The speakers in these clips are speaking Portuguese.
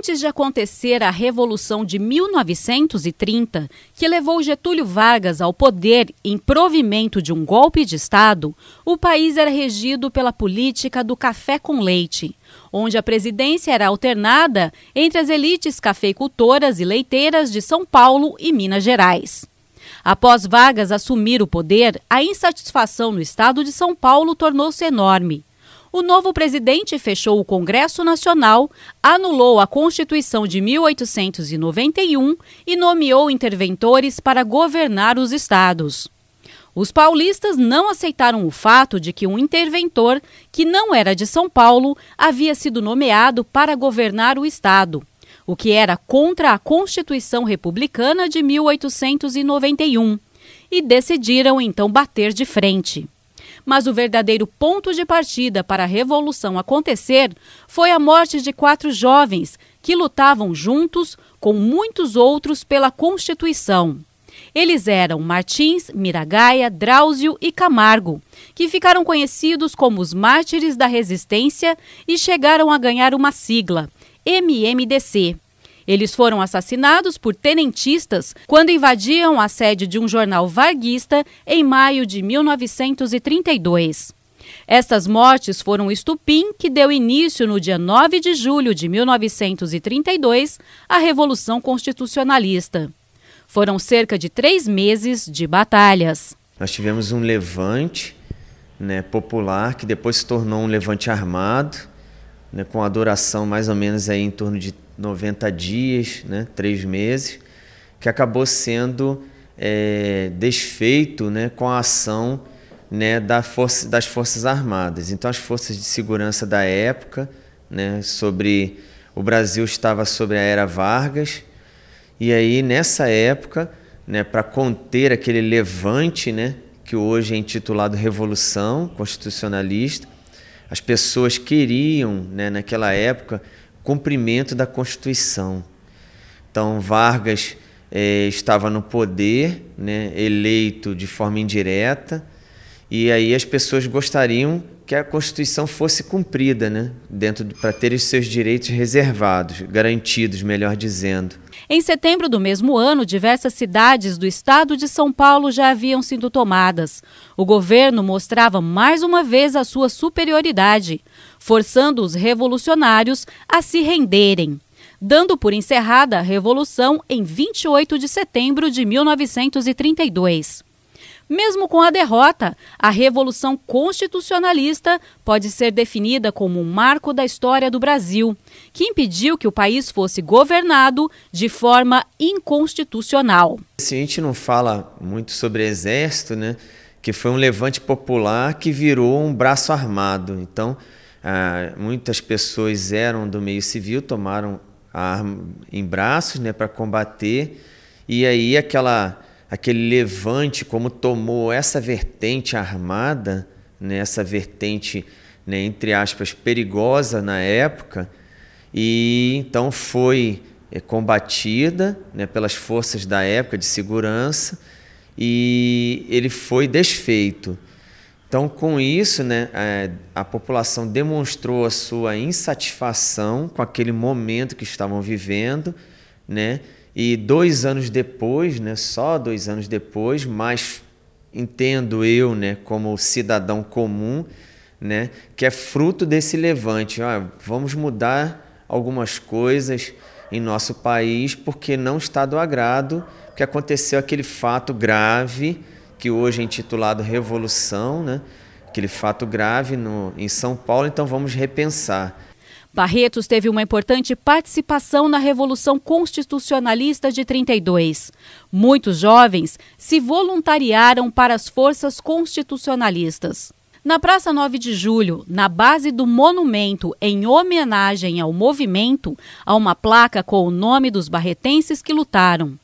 Antes de acontecer a Revolução de 1930, que levou Getúlio Vargas ao poder em provimento de um golpe de Estado, o país era regido pela política do café com leite, onde a presidência era alternada entre as elites cafeicultoras e leiteiras de São Paulo e Minas Gerais. Após Vargas assumir o poder, a insatisfação no estado de São Paulo tornou-se enorme o novo presidente fechou o Congresso Nacional, anulou a Constituição de 1891 e nomeou interventores para governar os estados. Os paulistas não aceitaram o fato de que um interventor, que não era de São Paulo, havia sido nomeado para governar o estado, o que era contra a Constituição Republicana de 1891, e decidiram então bater de frente. Mas o verdadeiro ponto de partida para a revolução acontecer foi a morte de quatro jovens que lutavam juntos com muitos outros pela Constituição. Eles eram Martins, Miragaia, Drauzio e Camargo, que ficaram conhecidos como os Mártires da Resistência e chegaram a ganhar uma sigla, MMDC. Eles foram assassinados por tenentistas quando invadiam a sede de um jornal varguista em maio de 1932. Estas mortes foram o estupim que deu início no dia 9 de julho de 1932 à Revolução Constitucionalista. Foram cerca de três meses de batalhas. Nós tivemos um levante né, popular que depois se tornou um levante armado, né, com adoração mais ou menos aí em torno de 90 dias, né, três meses, que acabou sendo é, desfeito né, com a ação né, da força, das Forças Armadas. Então, as forças de segurança da época, né, sobre o Brasil estava sobre a era Vargas, e aí nessa época, né, para conter aquele levante, né, que hoje é intitulado Revolução Constitucionalista, as pessoas queriam, né, naquela época, cumprimento da Constituição. Então, Vargas eh, estava no poder, né, eleito de forma indireta, e aí as pessoas gostariam que a Constituição fosse cumprida, né? Dentro para ter os seus direitos reservados, garantidos, melhor dizendo. Em setembro do mesmo ano, diversas cidades do estado de São Paulo já haviam sido tomadas. O governo mostrava mais uma vez a sua superioridade, forçando os revolucionários a se renderem, dando por encerrada a revolução em 28 de setembro de 1932. Mesmo com a derrota, a Revolução Constitucionalista pode ser definida como um marco da história do Brasil, que impediu que o país fosse governado de forma inconstitucional. Se a gente não fala muito sobre exército, né, que foi um levante popular que virou um braço armado. Então, ah, muitas pessoas eram do meio civil, tomaram a arma em braços né, para combater, e aí aquela aquele levante, como tomou essa vertente armada, né, essa vertente, né, entre aspas, perigosa na época, e então foi é, combatida né, pelas forças da época de segurança e ele foi desfeito. Então, com isso, né, a, é, a população demonstrou a sua insatisfação com aquele momento que estavam vivendo, né? E dois anos depois, né, só dois anos depois, mas entendo eu, né, como cidadão comum, né, que é fruto desse levante. Ah, vamos mudar algumas coisas em nosso país porque não está do agrado, Que aconteceu aquele fato grave que hoje é intitulado Revolução, né, aquele fato grave no, em São Paulo, então vamos repensar. Barretos teve uma importante participação na Revolução Constitucionalista de 32. Muitos jovens se voluntariaram para as forças constitucionalistas. Na Praça 9 de Julho, na base do monumento em homenagem ao movimento, há uma placa com o nome dos barretenses que lutaram.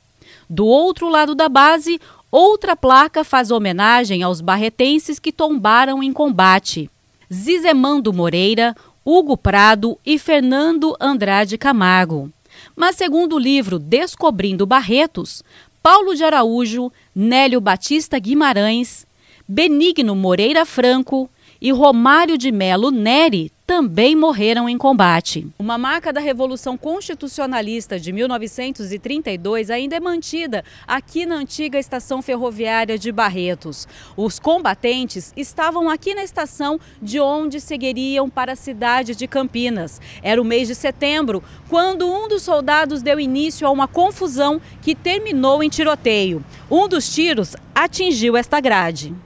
Do outro lado da base, outra placa faz homenagem aos barretenses que tombaram em combate. Zizemando Moreira, Hugo Prado e Fernando Andrade Camargo. Mas, segundo o livro Descobrindo Barretos, Paulo de Araújo, Nélio Batista Guimarães, Benigno Moreira Franco e Romário de Melo Neri também morreram em combate. Uma marca da Revolução Constitucionalista de 1932 ainda é mantida aqui na antiga estação ferroviária de Barretos. Os combatentes estavam aqui na estação de onde seguiriam para a cidade de Campinas. Era o mês de setembro, quando um dos soldados deu início a uma confusão que terminou em tiroteio. Um dos tiros atingiu esta grade.